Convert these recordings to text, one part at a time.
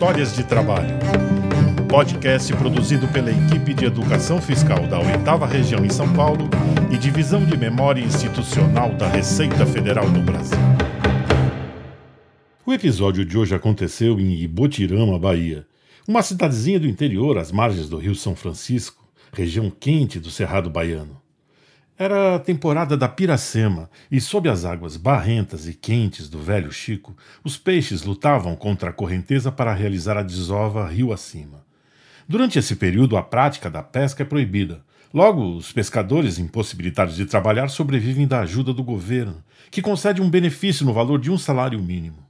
Histórias de Trabalho. Podcast produzido pela equipe de Educação Fiscal da 8 Região em São Paulo e Divisão de Memória Institucional da Receita Federal do Brasil. O episódio de hoje aconteceu em Ibotirama, Bahia, uma cidadezinha do interior às margens do Rio São Francisco, região quente do Cerrado Baiano. Era a temporada da piracema, e sob as águas barrentas e quentes do velho Chico, os peixes lutavam contra a correnteza para realizar a desova rio acima. Durante esse período, a prática da pesca é proibida. Logo, os pescadores impossibilitados de trabalhar sobrevivem da ajuda do governo, que concede um benefício no valor de um salário mínimo.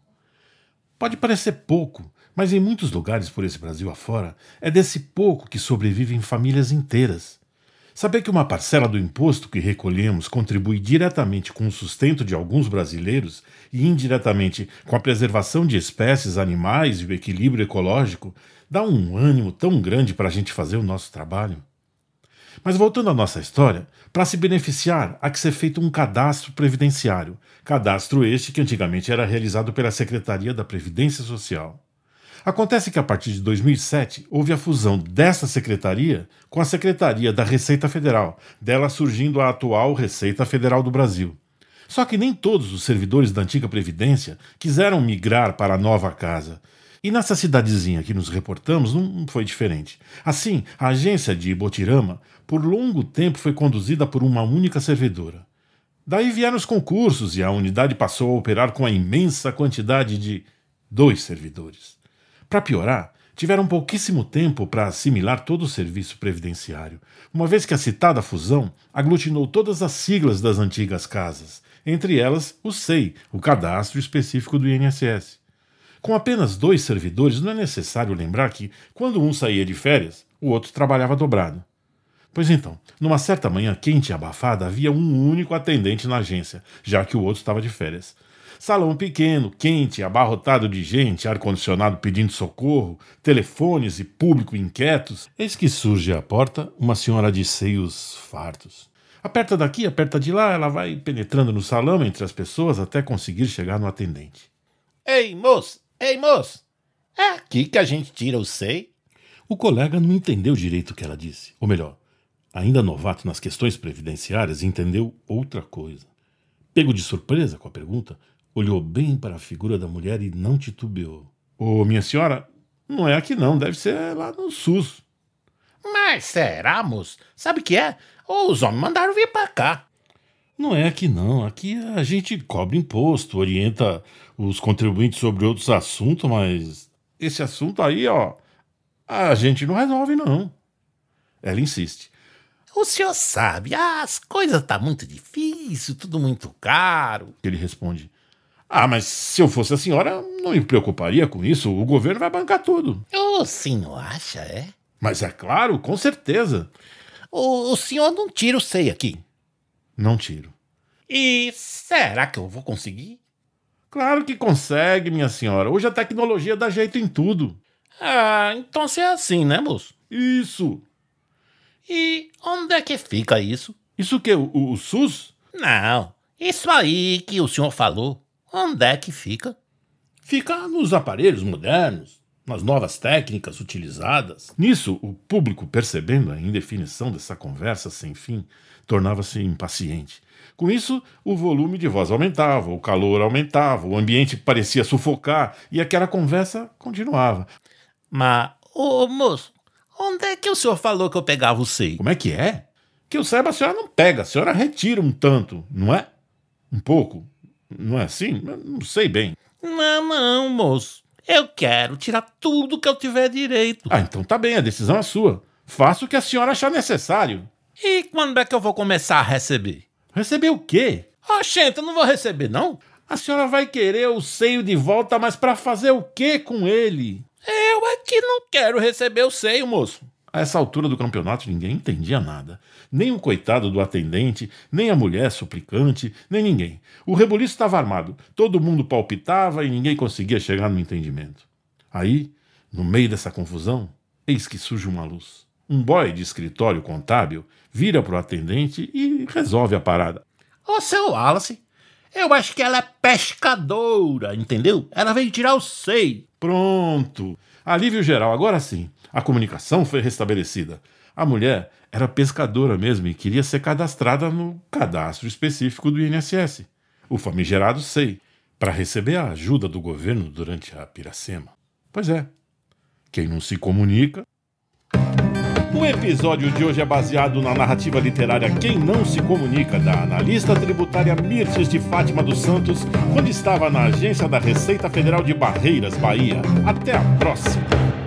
Pode parecer pouco, mas em muitos lugares por esse Brasil afora, é desse pouco que sobrevivem famílias inteiras. Saber que uma parcela do imposto que recolhemos contribui diretamente com o sustento de alguns brasileiros e indiretamente com a preservação de espécies animais e o equilíbrio ecológico dá um ânimo tão grande para a gente fazer o nosso trabalho. Mas voltando à nossa história, para se beneficiar, há que ser feito um cadastro previdenciário, cadastro este que antigamente era realizado pela Secretaria da Previdência Social. Acontece que a partir de 2007 houve a fusão dessa secretaria com a Secretaria da Receita Federal, dela surgindo a atual Receita Federal do Brasil. Só que nem todos os servidores da antiga Previdência quiseram migrar para a nova casa. E nessa cidadezinha que nos reportamos não foi diferente. Assim, a agência de Ibotirama por longo tempo foi conduzida por uma única servidora. Daí vieram os concursos e a unidade passou a operar com a imensa quantidade de dois servidores. Para piorar, tiveram pouquíssimo tempo para assimilar todo o serviço previdenciário, uma vez que a citada fusão aglutinou todas as siglas das antigas casas, entre elas o SEI, o cadastro específico do INSS. Com apenas dois servidores, não é necessário lembrar que, quando um saía de férias, o outro trabalhava dobrado. Pois então, numa certa manhã quente e abafada, havia um único atendente na agência, já que o outro estava de férias. Salão pequeno, quente, abarrotado de gente, ar-condicionado pedindo socorro, telefones e público inquietos. Eis que surge à porta uma senhora de seios fartos. Aperta daqui, aperta de lá, ela vai penetrando no salão entre as pessoas até conseguir chegar no atendente. Ei, moço! Ei, moço! É aqui que a gente tira o sei? O colega não entendeu direito o que ela disse. Ou melhor, ainda novato nas questões previdenciárias, entendeu outra coisa. Pego de surpresa com a pergunta, olhou bem para a figura da mulher e não titubeou. Ô, oh, minha senhora, não é aqui não, deve ser lá no SUS. Mas será, moço? Sabe o que é? Os homens mandaram vir para cá. Não é aqui não, aqui a gente cobra imposto, orienta os contribuintes sobre outros assuntos, mas esse assunto aí, ó, a gente não resolve não. Ela insiste. O senhor sabe, as coisas tá muito difícil, tudo muito caro. Ele responde. Ah, mas se eu fosse a senhora, não me preocuparia com isso. O governo vai bancar tudo. O senhor acha, é? Mas é claro, com certeza. O, o senhor não tira o sei aqui. Não tiro. E será que eu vou conseguir? Claro que consegue, minha senhora. Hoje a tecnologia dá jeito em tudo. Ah, então se é assim, né, moço? Isso. E onde é que fica isso? Isso que? O, o, o SUS? Não. Isso aí que o senhor falou. Onde é que fica? Fica nos aparelhos modernos, nas novas técnicas utilizadas. Nisso, o público, percebendo a indefinição dessa conversa sem fim, tornava-se impaciente. Com isso, o volume de voz aumentava, o calor aumentava, o ambiente parecia sufocar e aquela conversa continuava. Mas, ô, moço, onde é que o senhor falou que eu pegava o seio? Como é que é? Que eu saiba, a senhora não pega, a senhora retira um tanto, não é? Um pouco, não é assim? não sei bem. Não, não, moço. Eu quero tirar tudo que eu tiver direito. Ah, então tá bem, a decisão é sua. Faça o que a senhora achar necessário. E quando é que eu vou começar a receber? Receber o quê? Oxente, então eu não vou receber, não. A senhora vai querer o seio de volta, mas para fazer o quê com ele? Eu aqui é não quero receber o seio, moço. A essa altura do campeonato ninguém entendia nada. Nem o coitado do atendente, nem a mulher suplicante, nem ninguém. O rebuliço estava armado. Todo mundo palpitava e ninguém conseguia chegar no entendimento. Aí, no meio dessa confusão, eis que surge uma luz. Um boy de escritório contábil vira para o atendente e resolve a parada. Ô, seu Wallace, eu acho que ela é pescadora, entendeu? Ela veio tirar o sei. Pronto. Alívio geral, agora sim. A comunicação foi restabelecida. A mulher era pescadora mesmo e queria ser cadastrada no cadastro específico do INSS, o famigerado SEI, para receber a ajuda do governo durante a piracema. Pois é, quem não se comunica o episódio de hoje é baseado na narrativa literária Quem Não Se Comunica, da analista tributária Mirtes de Fátima dos Santos, quando estava na agência da Receita Federal de Barreiras, Bahia. Até a próxima!